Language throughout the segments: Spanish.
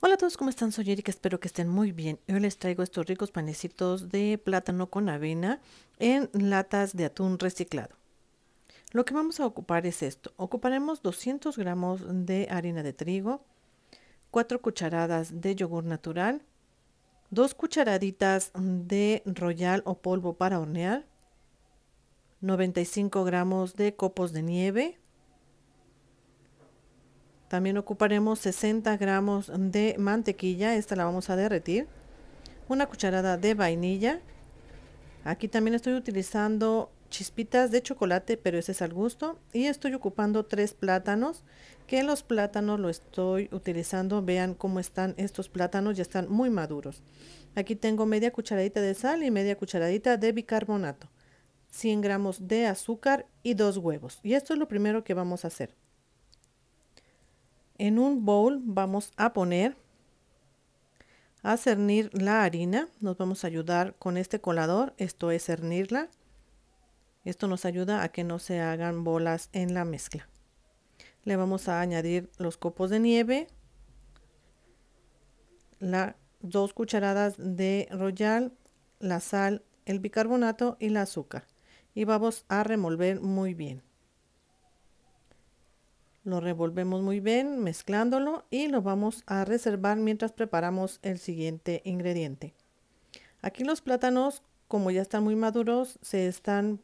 Hola a todos, ¿cómo están? Soy Erika, espero que estén muy bien. Hoy les traigo estos ricos panecitos de plátano con avena en latas de atún reciclado. Lo que vamos a ocupar es esto. Ocuparemos 200 gramos de harina de trigo, 4 cucharadas de yogur natural, 2 cucharaditas de royal o polvo para hornear, 95 gramos de copos de nieve, también ocuparemos 60 gramos de mantequilla, esta la vamos a derretir. Una cucharada de vainilla. Aquí también estoy utilizando chispitas de chocolate, pero ese es al gusto. Y estoy ocupando tres plátanos, que los plátanos lo estoy utilizando. Vean cómo están estos plátanos, ya están muy maduros. Aquí tengo media cucharadita de sal y media cucharadita de bicarbonato. 100 gramos de azúcar y dos huevos. Y esto es lo primero que vamos a hacer. En un bowl vamos a poner a cernir la harina. Nos vamos a ayudar con este colador, esto es cernirla. Esto nos ayuda a que no se hagan bolas en la mezcla. Le vamos a añadir los copos de nieve, las dos cucharadas de royal, la sal, el bicarbonato y el azúcar. Y vamos a remover muy bien. Lo revolvemos muy bien mezclándolo y lo vamos a reservar mientras preparamos el siguiente ingrediente. Aquí los plátanos, como ya están muy maduros, se están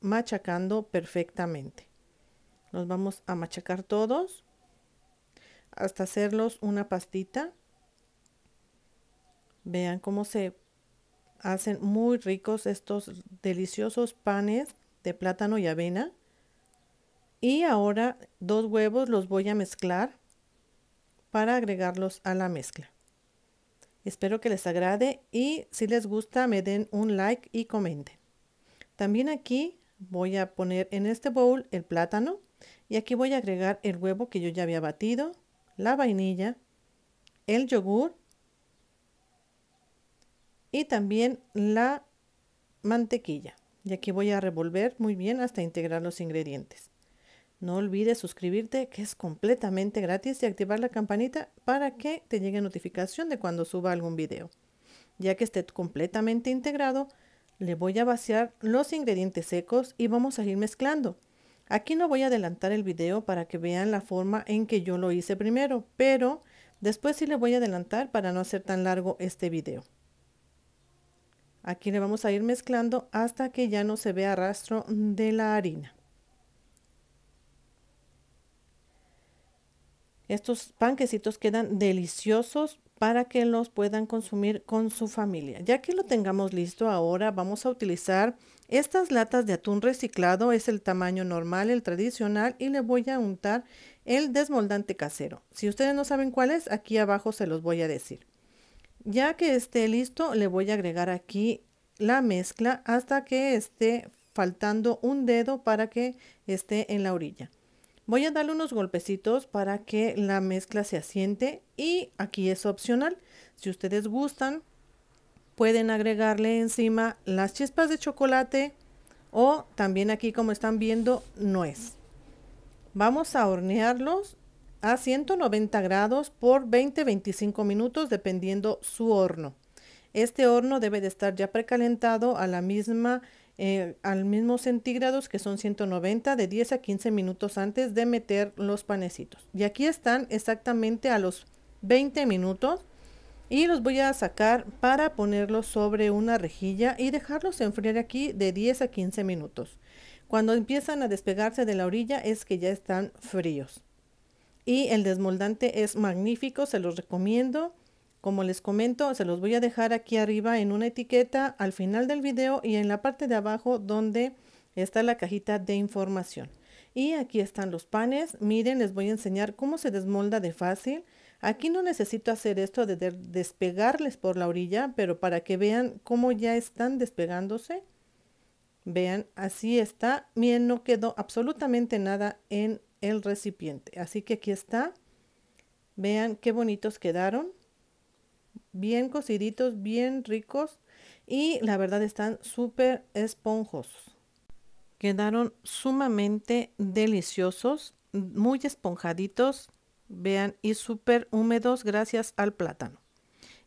machacando perfectamente. Los vamos a machacar todos hasta hacerlos una pastita. Vean cómo se hacen muy ricos estos deliciosos panes de plátano y avena. Y ahora dos huevos los voy a mezclar para agregarlos a la mezcla. Espero que les agrade y si les gusta me den un like y comenten. También aquí voy a poner en este bowl el plátano y aquí voy a agregar el huevo que yo ya había batido, la vainilla, el yogur y también la mantequilla. Y aquí voy a revolver muy bien hasta integrar los ingredientes. No olvides suscribirte, que es completamente gratis, y activar la campanita para que te llegue notificación de cuando suba algún video. Ya que esté completamente integrado, le voy a vaciar los ingredientes secos y vamos a ir mezclando. Aquí no voy a adelantar el video para que vean la forma en que yo lo hice primero, pero después sí le voy a adelantar para no hacer tan largo este video. Aquí le vamos a ir mezclando hasta que ya no se vea rastro de la harina. Estos panquecitos quedan deliciosos para que los puedan consumir con su familia. Ya que lo tengamos listo, ahora vamos a utilizar estas latas de atún reciclado. Es el tamaño normal, el tradicional, y le voy a untar el desmoldante casero. Si ustedes no saben cuál es, aquí abajo se los voy a decir. Ya que esté listo, le voy a agregar aquí la mezcla hasta que esté faltando un dedo para que esté en la orilla. Voy a darle unos golpecitos para que la mezcla se asiente y aquí es opcional. Si ustedes gustan, pueden agregarle encima las chispas de chocolate o también aquí como están viendo, nuez. Vamos a hornearlos a 190 grados por 20-25 minutos dependiendo su horno. Este horno debe de estar ya precalentado a la misma eh, al mismo centígrados que son 190 de 10 a 15 minutos antes de meter los panecitos y aquí están exactamente a los 20 minutos y los voy a sacar para ponerlos sobre una rejilla y dejarlos enfriar aquí de 10 a 15 minutos cuando empiezan a despegarse de la orilla es que ya están fríos y el desmoldante es magnífico se los recomiendo como les comento, se los voy a dejar aquí arriba en una etiqueta al final del video y en la parte de abajo donde está la cajita de información. Y aquí están los panes. Miren, les voy a enseñar cómo se desmolda de fácil. Aquí no necesito hacer esto de despegarles por la orilla, pero para que vean cómo ya están despegándose. Vean, así está. Miren, no quedó absolutamente nada en el recipiente. Así que aquí está. Vean qué bonitos quedaron bien cociditos, bien ricos y la verdad están súper esponjosos. Quedaron sumamente deliciosos, muy esponjaditos, vean, y súper húmedos gracias al plátano.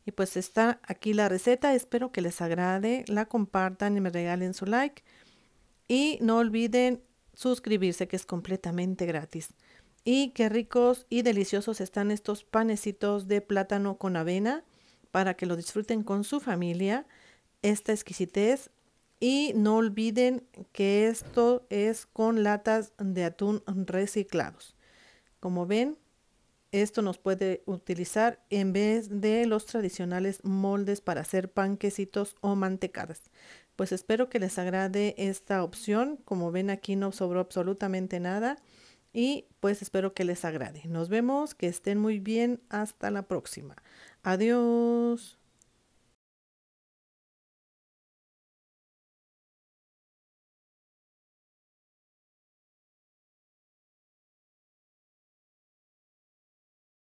Y pues está aquí la receta, espero que les agrade, la compartan y me regalen su like. Y no olviden suscribirse que es completamente gratis. Y qué ricos y deliciosos están estos panecitos de plátano con avena para que lo disfruten con su familia, esta exquisitez. Y no olviden que esto es con latas de atún reciclados. Como ven, esto nos puede utilizar en vez de los tradicionales moldes para hacer panquecitos o mantecadas. Pues espero que les agrade esta opción. Como ven aquí no sobró absolutamente nada y pues espero que les agrade. Nos vemos, que estén muy bien, hasta la próxima. Adiós.